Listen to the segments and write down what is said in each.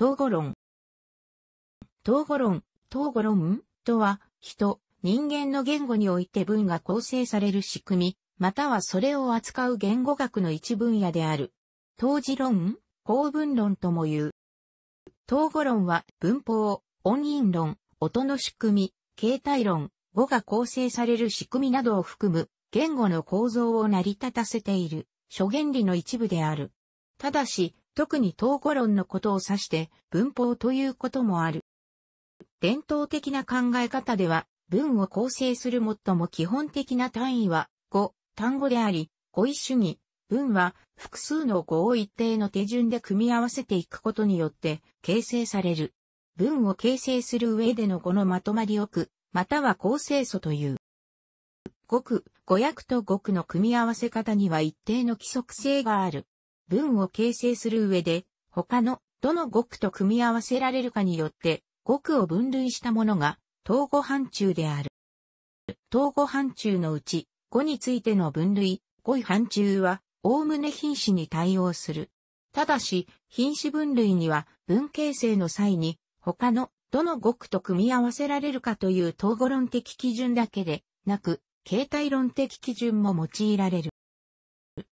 統合論。統合論、統合論とは、人、人間の言語において文が構成される仕組み、またはそれを扱う言語学の一分野である。当時論、公文論とも言う。統合論は文法、音韻論、音の仕組み、形態論、語が構成される仕組みなどを含む言語の構造を成り立たせている諸原理の一部である。ただし、特に統合論のことを指して文法ということもある。伝統的な考え方では、文を構成する最も基本的な単位は語、単語であり、語彙主義。文は複数の語を一定の手順で組み合わせていくことによって形成される。文を形成する上での語のまとまり奥、く、または構成素という。語句、語訳と語句の組み合わせ方には一定の規則性がある。文を形成する上で、他のどの語句と組み合わせられるかによって、語句を分類したものが、統語範疇である。統語範疇のうち、語についての分類、語彙範疇は、おおむね品詞に対応する。ただし、品詞分類には、文形成の際に、他のどの語句と組み合わせられるかという統語論的基準だけで、なく、形態論的基準も用いられる。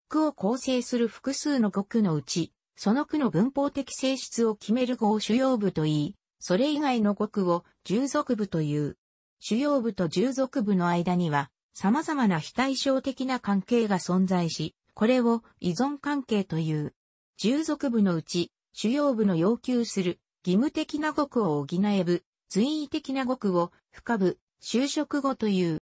区を構成する複数の語区のうち、その区の文法的性質を決める語を主要部と言い、それ以外の語区を従属部という。主要部と従属部の間には、様々な非対称的な関係が存在し、これを依存関係という。従属部のうち、主要部の要求する義務的な語句を補え部、随意的な語句を深部、就職語という。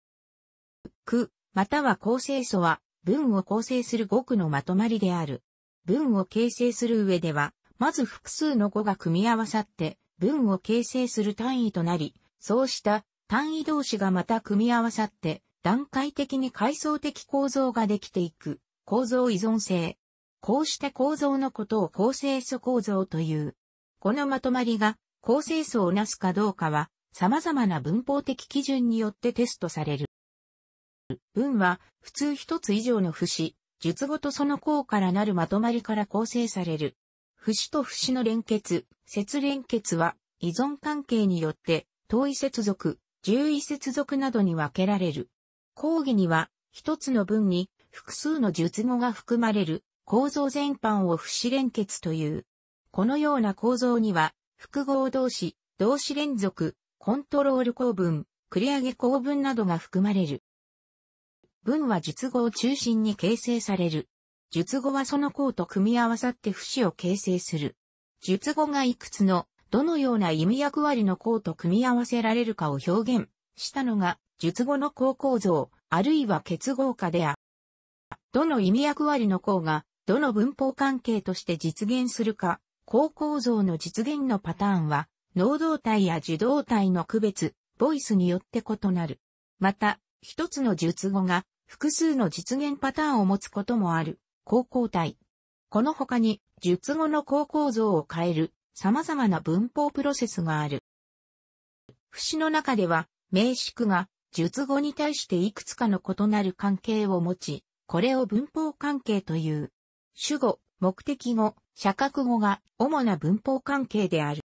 区、または構成素は、文を構成する語句のまとまりである。文を形成する上では、まず複数の語が組み合わさって文を形成する単位となり、そうした単位同士がまた組み合わさって段階的に階層的構造ができていく構造依存性。こうした構造のことを構成素構造という。このまとまりが構成素をなすかどうかは様々な文法的基準によってテストされる。文は普通一つ以上の節、術語とその項からなるまとまりから構成される。節と節の連結、節連結は依存関係によって遠い接続、重位接続などに分けられる。講義には一つの文に複数の術語が含まれる構造全般を節連結という。このような構造には複合動詞、動詞連続、コントロール構文、繰り上げ構文などが含まれる。文は述語を中心に形成される。述語はその項と組み合わさって不死を形成する。述語がいくつの、どのような意味役割の項と組み合わせられるかを表現したのが、述語の項構造、あるいは結合化である。どの意味役割の項が、どの文法関係として実現するか、項構造の実現のパターンは、能動体や受動体の区別、ボイスによって異なる。また、一つの述語が、複数の実現パターンを持つこともある、高校体。この他に、術後の高構造を変える、様々な文法プロセスがある。節の中では、名詞句が、術語に対していくつかの異なる関係を持ち、これを文法関係という。主語、目的語、社格語が主な文法関係である。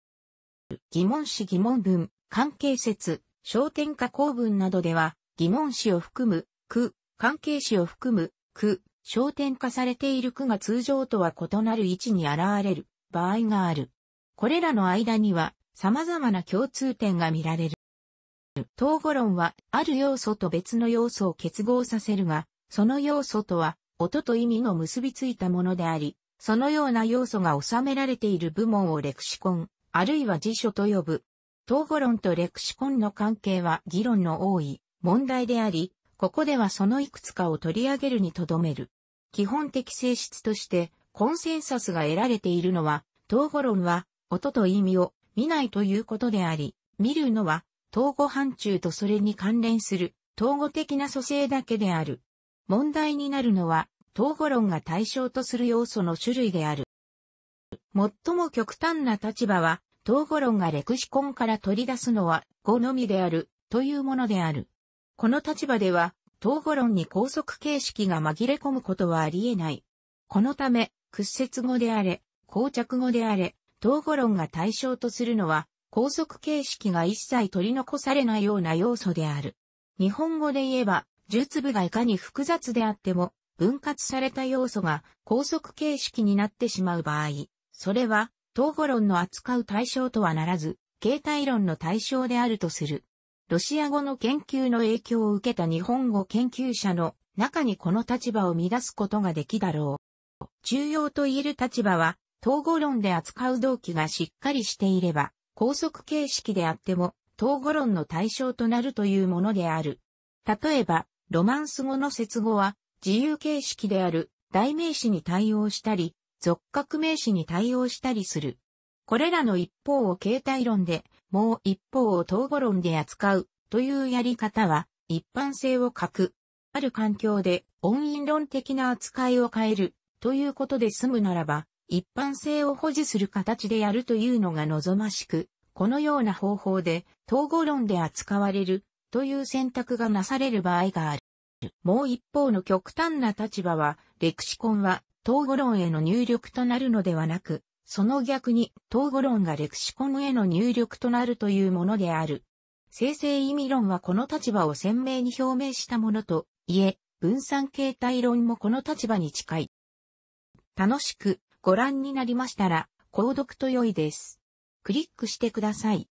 疑問詞疑問文、関係説、焦点加工文などでは、疑問詞を含む、句、関係詞を含む句、焦点化されている句が通常とは異なる位置に現れる場合がある。これらの間には様々な共通点が見られる。統合論はある要素と別の要素を結合させるが、その要素とは音と意味の結びついたものであり、そのような要素が収められている部門をレクシコン、あるいは辞書と呼ぶ。統合論とレクシコンの関係は議論の多い問題であり、ここではそのいくつかを取り上げるにとどめる。基本的性質として、コンセンサスが得られているのは、統合論は、音と意味を見ないということであり、見るのは、統合範疇とそれに関連する、統合的な組成だけである。問題になるのは、統合論が対象とする要素の種類である。最も極端な立場は、統合論がレクシコンから取り出すのは、語のみである、というものである。この立場では、統合論に拘束形式が紛れ込むことはあり得ない。このため、屈折語であれ、膠着語であれ、統合論が対象とするのは、拘束形式が一切取り残されないような要素である。日本語で言えば、術部がいかに複雑であっても、分割された要素が拘束形式になってしまう場合、それは、統合論の扱う対象とはならず、形態論の対象であるとする。ロシア語の研究の影響を受けた日本語研究者の中にこの立場を乱すことができだろう。重要と言える立場は、統合論で扱う動機がしっかりしていれば、高速形式であっても、統合論の対象となるというものである。例えば、ロマンス語の接語は、自由形式である代名詞に対応したり、俗格名詞に対応したりする。これらの一方を形態論でもう一方を統合論で扱うというやり方は一般性を欠く。ある環境で音韻論的な扱いを変えるということで済むならば、一般性を保持する形でやるというのが望ましく、このような方法で統合論で扱われるという選択がなされる場合がある。もう一方の極端な立場は、レクシコンは統合論への入力となるのではなく、その逆に、統合論がレクシコンへの入力となるというものである。生成意味論はこの立場を鮮明に表明したものと、いえ、分散形態論もこの立場に近い。楽しくご覧になりましたら、購読と良いです。クリックしてください。